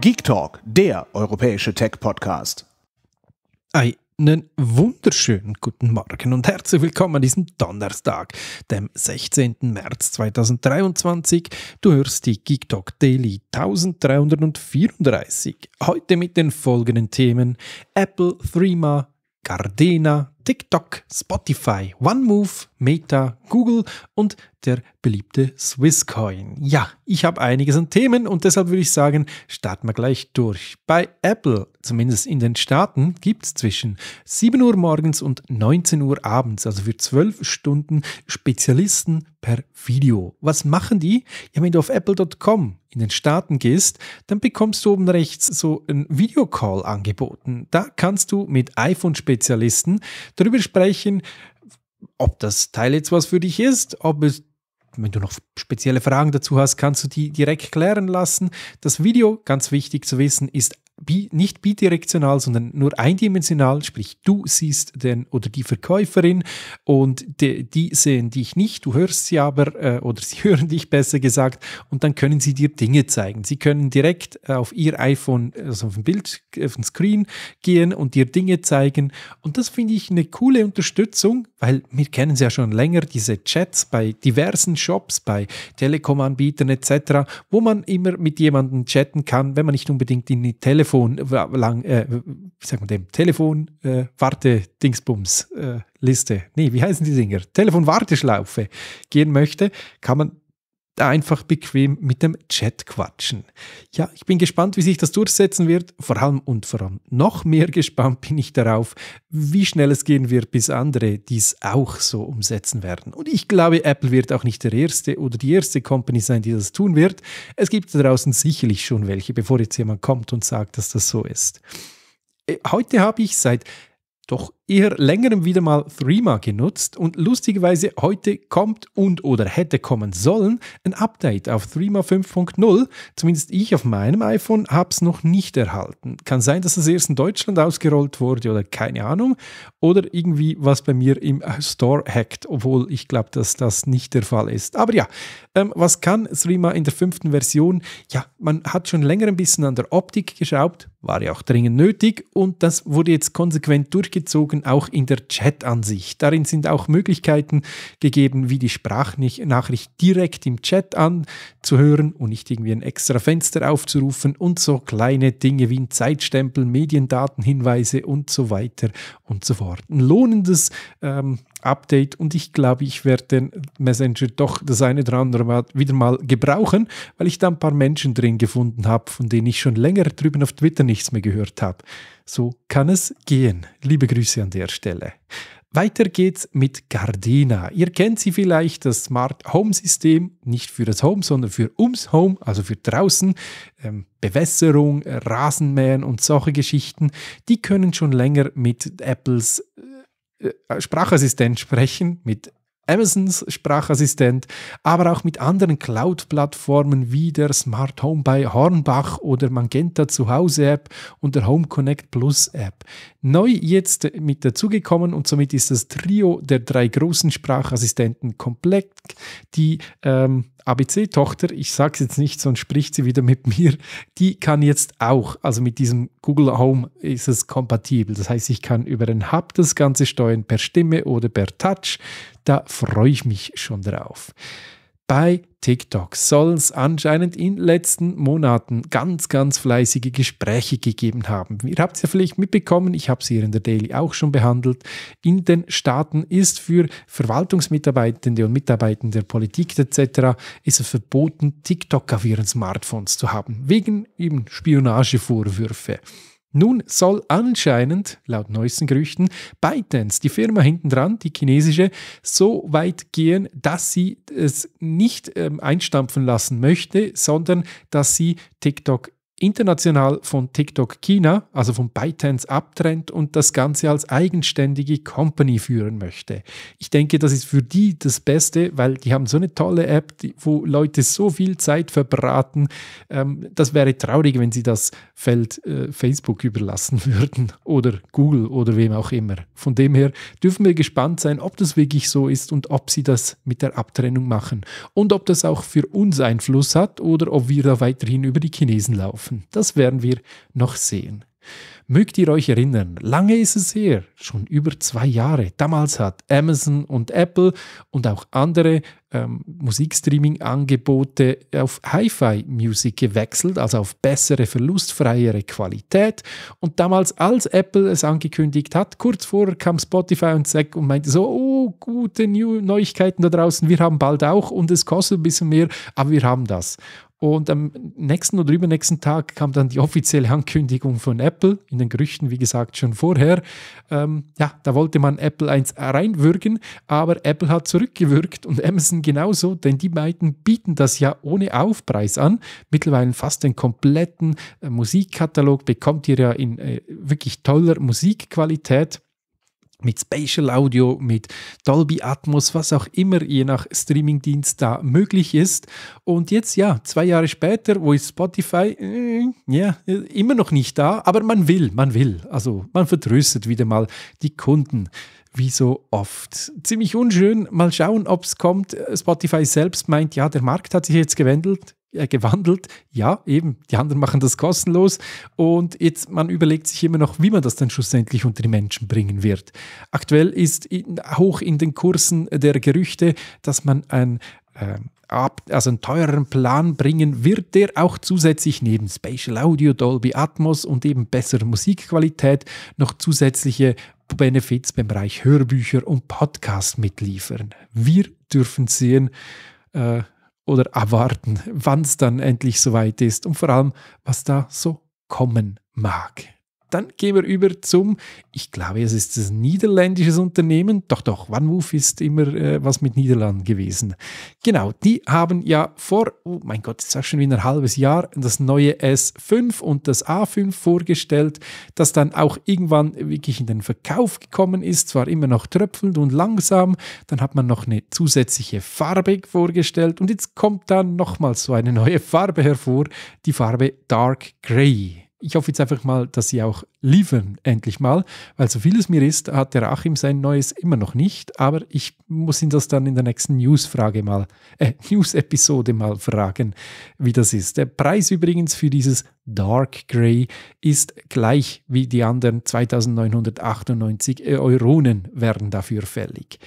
Geek Talk, der europäische Tech-Podcast. Einen wunderschönen guten Morgen und herzlich willkommen an diesem Donnerstag, dem 16. März 2023. Du hörst die Geek Talk Daily 1334. Heute mit den folgenden Themen: Apple, Threema, Gardena, TikTok, Spotify, OneMove, Meta, Google und der beliebte Swisscoin. Ja, ich habe einiges an Themen und deshalb würde ich sagen, starten wir gleich durch. Bei Apple, zumindest in den Staaten, gibt es zwischen 7 Uhr morgens und 19 Uhr abends, also für 12 Stunden, Spezialisten per Video. Was machen die? Ja, wenn du auf apple.com in den Staaten gehst, dann bekommst du oben rechts so einen Videocall angeboten. Da kannst du mit iPhone-Spezialisten darüber sprechen, ob das Teil jetzt was für dich ist, ob es wenn du noch spezielle Fragen dazu hast, kannst du die direkt klären lassen. Das Video, ganz wichtig zu wissen, ist bi nicht bidirektional, sondern nur eindimensional, sprich du siehst den oder die Verkäuferin und de, die sehen dich nicht, du hörst sie aber äh, oder sie hören dich besser gesagt und dann können sie dir Dinge zeigen. Sie können direkt äh, auf ihr iPhone, also auf dem Bild, äh, auf den Screen gehen und dir Dinge zeigen und das finde ich eine coole Unterstützung, weil wir kennen sie ja schon länger, diese Chats bei diversen Shops, bei Telekom-Anbietern etc., wo man immer mit jemandem chatten kann, wenn man nicht unbedingt in die Telefon Telefon äh, lang, äh, wie sagt man dem, Telefon äh, Warte Dingsbums äh, Liste, nee, wie heißen die Dinger? Telefon Warteschlaufe gehen möchte, kann man einfach bequem mit dem Chat quatschen. Ja, ich bin gespannt, wie sich das durchsetzen wird. Vor allem und vor allem noch mehr gespannt bin ich darauf, wie schnell es gehen wird, bis andere dies auch so umsetzen werden. Und ich glaube, Apple wird auch nicht der erste oder die erste Company sein, die das tun wird. Es gibt da draußen sicherlich schon welche, bevor jetzt jemand kommt und sagt, dass das so ist. Äh, heute habe ich seit doch eher längerem wieder mal Threema genutzt und lustigerweise heute kommt und oder hätte kommen sollen ein Update auf Threema 5.0. Zumindest ich auf meinem iPhone habe es noch nicht erhalten. Kann sein, dass es erst in Deutschland ausgerollt wurde oder keine Ahnung. Oder irgendwie was bei mir im Store hackt, obwohl ich glaube, dass das nicht der Fall ist. Aber ja, ähm, was kann Threema in der fünften Version? Ja, man hat schon länger ein bisschen an der Optik geschraubt, war ja auch dringend nötig und das wurde jetzt konsequent durchgezogen bezogen auch in der Chat-Ansicht. Darin sind auch Möglichkeiten gegeben, wie die Sprachnachricht direkt im Chat anzuhören und nicht irgendwie ein extra Fenster aufzurufen und so kleine Dinge wie ein Zeitstempel, Mediendatenhinweise und so weiter und so fort. Ein lohnendes ähm, Update und ich glaube, ich werde den Messenger doch das eine oder andere mal wieder mal gebrauchen, weil ich da ein paar Menschen drin gefunden habe, von denen ich schon länger drüben auf Twitter nichts mehr gehört habe. So kann es gehen. Liebe Grüße an der Stelle. Weiter geht's mit Gardena. Ihr kennt sie vielleicht, das Smart Home System, nicht für das Home, sondern für ums Home, also für draußen. Ähm, Bewässerung, Rasenmähen und solche Geschichten, die können schon länger mit Apples äh, äh Sprachassistent sprechen, mit Amazons Sprachassistent, aber auch mit anderen Cloud-Plattformen wie der Smart Home bei Hornbach oder Magenta Zuhause App und der Home Connect Plus App. Neu jetzt mit dazugekommen und somit ist das Trio der drei großen Sprachassistenten komplett. Die ähm, ABC-Tochter, ich sage es jetzt nicht, sonst spricht sie wieder mit mir, die kann jetzt auch, also mit diesem Google Home ist es kompatibel. Das heißt, ich kann über den Hub das Ganze steuern per Stimme oder per Touch. Da freue ich mich schon drauf. Bei TikTok soll es anscheinend in den letzten Monaten ganz, ganz fleißige Gespräche gegeben haben. Ihr habt es ja vielleicht mitbekommen, ich habe es hier in der Daily auch schon behandelt. In den Staaten ist für Verwaltungsmitarbeitende und Mitarbeitende der Politik etc. ist es verboten, TikTok auf ihren Smartphones zu haben, wegen eben Spionagevorwürfe. Nun soll anscheinend, laut neuesten Gerüchten, ByteDance, die Firma hinten dran, die chinesische, so weit gehen, dass sie es nicht ähm, einstampfen lassen möchte, sondern dass sie TikTok international von TikTok China, also von ByteDance, abtrennt und das Ganze als eigenständige Company führen möchte. Ich denke, das ist für die das Beste, weil die haben so eine tolle App, die, wo Leute so viel Zeit verbraten. Ähm, das wäre traurig, wenn sie das Feld äh, Facebook überlassen würden oder Google oder wem auch immer. Von dem her dürfen wir gespannt sein, ob das wirklich so ist und ob sie das mit der Abtrennung machen und ob das auch für uns Einfluss hat oder ob wir da weiterhin über die Chinesen laufen schaffen. Das werden wir noch sehen. Mögt ihr euch erinnern, lange ist es her, schon über zwei Jahre. Damals hat Amazon und Apple und auch andere ähm, Musikstreaming-Angebote auf Hi-Fi-Music gewechselt, also auf bessere, verlustfreiere Qualität. Und damals, als Apple es angekündigt hat, kurz vorher kam Spotify und Zack und meinte so, oh, gute New Neuigkeiten da draußen, wir haben bald auch und es kostet ein bisschen mehr, aber wir haben das. Und am nächsten oder übernächsten Tag kam dann die offizielle Ankündigung von Apple, in den Gerüchten, wie gesagt, schon vorher. Ähm, ja, da wollte man Apple 1 reinwürgen, aber Apple hat zurückgewürgt und Amazon genauso, denn die beiden bieten das ja ohne Aufpreis an. Mittlerweile fast den kompletten äh, Musikkatalog bekommt ihr ja in äh, wirklich toller Musikqualität mit Spatial Audio, mit Dolby Atmos, was auch immer je nach Streamingdienst da möglich ist. Und jetzt, ja, zwei Jahre später, wo ist Spotify? Äh, ja, immer noch nicht da, aber man will, man will. Also man vertröstet wieder mal die Kunden wie so oft. Ziemlich unschön. Mal schauen, ob es kommt. Spotify selbst meint, ja, der Markt hat sich jetzt gewendet. Äh, gewandelt. Ja, eben, die anderen machen das kostenlos und jetzt man überlegt sich immer noch, wie man das dann schlussendlich unter die Menschen bringen wird. Aktuell ist in, hoch in den Kursen der Gerüchte, dass man ein äh, also einen teureren Plan bringen wird, der auch zusätzlich neben Spatial Audio, Dolby Atmos und eben bessere Musikqualität noch zusätzliche Benefits beim Bereich Hörbücher und Podcast mitliefern. Wir dürfen sehen, äh, oder erwarten, wann es dann endlich soweit ist und vor allem, was da so kommen mag. Dann gehen wir über zum, ich glaube, es ist ein niederländisches Unternehmen. Doch, doch, OneWoof ist immer äh, was mit Niederlanden gewesen. Genau, die haben ja vor, oh mein Gott, jetzt auch schon wieder ein halbes Jahr, das neue S5 und das A5 vorgestellt, das dann auch irgendwann wirklich in den Verkauf gekommen ist. Zwar immer noch tröpfelnd und langsam. Dann hat man noch eine zusätzliche Farbe vorgestellt und jetzt kommt dann nochmals so eine neue Farbe hervor, die Farbe Dark Grey ich hoffe jetzt einfach mal, dass sie auch liefern, endlich mal, weil so viel es mir ist, hat der Achim sein neues immer noch nicht, aber ich muss ihn das dann in der nächsten News-Frage mal, äh, News-Episode mal fragen, wie das ist. Der Preis übrigens für dieses Dark Grey ist gleich wie die anderen 2998 äh, Euronen werden dafür fällig.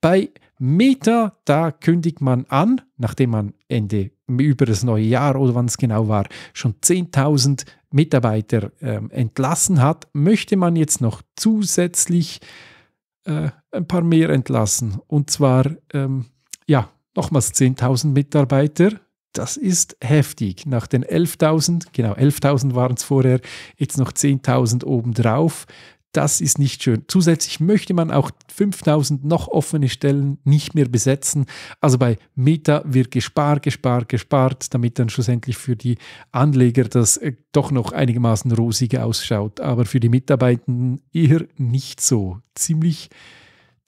Bei Meta, da kündigt man an, nachdem man Ende über das neue Jahr oder wann es genau war, schon 10.000 Mitarbeiter ähm, entlassen hat, möchte man jetzt noch zusätzlich äh, ein paar mehr entlassen. Und zwar, ähm, ja, nochmals 10.000 Mitarbeiter. Das ist heftig. Nach den 11.000, genau 11.000 waren es vorher, jetzt noch 10.000 obendrauf das ist nicht schön. Zusätzlich möchte man auch 5000 noch offene Stellen nicht mehr besetzen. Also bei Meta wird gespart, gespart, gespart, damit dann schlussendlich für die Anleger das äh, doch noch einigermaßen rosig ausschaut. Aber für die Mitarbeitenden eher nicht so. Ziemlich,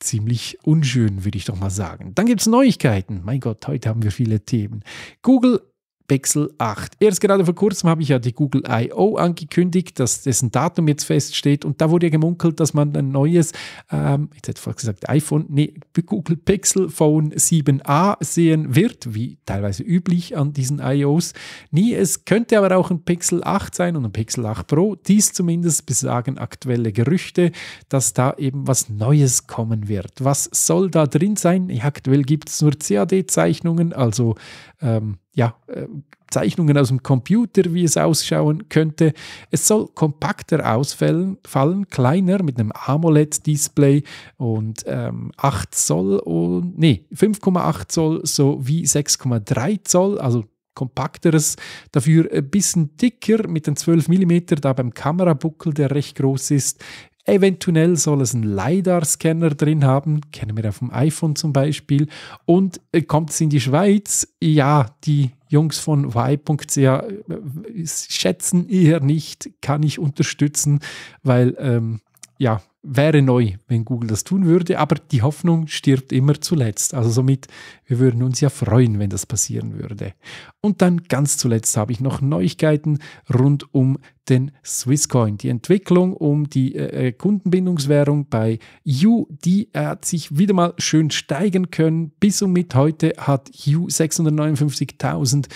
ziemlich unschön, würde ich doch mal sagen. Dann gibt es Neuigkeiten. Mein Gott, heute haben wir viele Themen. Google Pixel 8. Erst gerade vor kurzem habe ich ja die Google I.O. angekündigt, dass dessen Datum jetzt feststeht und da wurde ja gemunkelt, dass man ein neues, ähm, jetzt hätte ich gesagt iPhone, nee, Google Pixel Phone 7a sehen wird, wie teilweise üblich an diesen I.O.s. Nie, es könnte aber auch ein Pixel 8 sein und ein Pixel 8 Pro. Dies zumindest besagen aktuelle Gerüchte, dass da eben was Neues kommen wird. Was soll da drin sein? Ja, aktuell gibt es nur CAD-Zeichnungen, also ähm, ja, äh, Zeichnungen aus dem Computer, wie es ausschauen könnte. Es soll kompakter ausfallen, fallen, kleiner mit einem AMOLED-Display und ähm, 8 Zoll und nee, 5,8 Zoll sowie 6,3 Zoll, also kompakteres, dafür ein bisschen dicker mit den 12 mm, da beim Kamerabuckel, der recht groß ist, Eventuell soll es einen LiDAR-Scanner drin haben, kennen wir ja vom iPhone zum Beispiel. Und äh, kommt es in die Schweiz? Ja, die Jungs von y.ch äh, schätzen eher nicht, kann ich unterstützen, weil ähm, ja, wäre neu, wenn Google das tun würde, aber die Hoffnung stirbt immer zuletzt. Also somit, wir würden uns ja freuen, wenn das passieren würde. Und dann ganz zuletzt habe ich noch Neuigkeiten rund um den Swisscoin. Die Entwicklung um die äh, äh Kundenbindungswährung bei U, die äh, hat sich wieder mal schön steigen können. Bis und mit heute hat U 659.000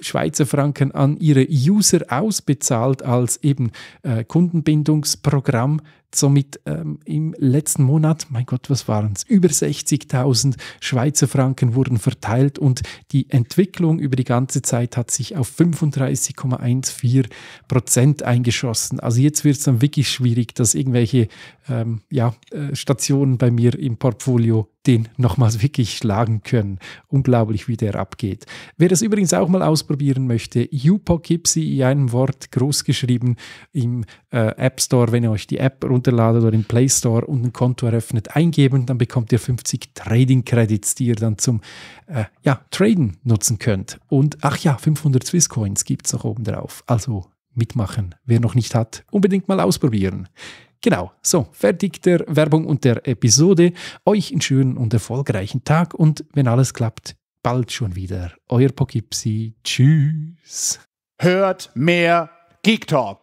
Schweizer Franken an ihre User ausbezahlt als eben äh, Kundenbindungsprogramm somit ähm, im letzten Monat, mein Gott, was waren es? Über 60.000 Schweizer Franken wurden verteilt und die Entwicklung über die ganze Zeit hat sich auf 35,14 Prozent Trend eingeschossen. Also jetzt wird es dann wirklich schwierig, dass irgendwelche ähm, ja, äh, Stationen bei mir im Portfolio den nochmals wirklich schlagen können. Unglaublich, wie der abgeht. Wer das übrigens auch mal ausprobieren möchte, Upokipsi e in einem Wort groß geschrieben im äh, App Store, wenn ihr euch die App runterladet oder im Play Store und ein Konto eröffnet, eingeben, dann bekommt ihr 50 Trading Credits, die ihr dann zum äh, ja, Traden nutzen könnt. Und ach ja, 500 Swiss Coins gibt es noch oben drauf. Also mitmachen. Wer noch nicht hat, unbedingt mal ausprobieren. Genau, so, fertig der Werbung und der Episode. Euch einen schönen und erfolgreichen Tag und wenn alles klappt, bald schon wieder. Euer Pokipsi. Tschüss. Hört mehr Geek Talk.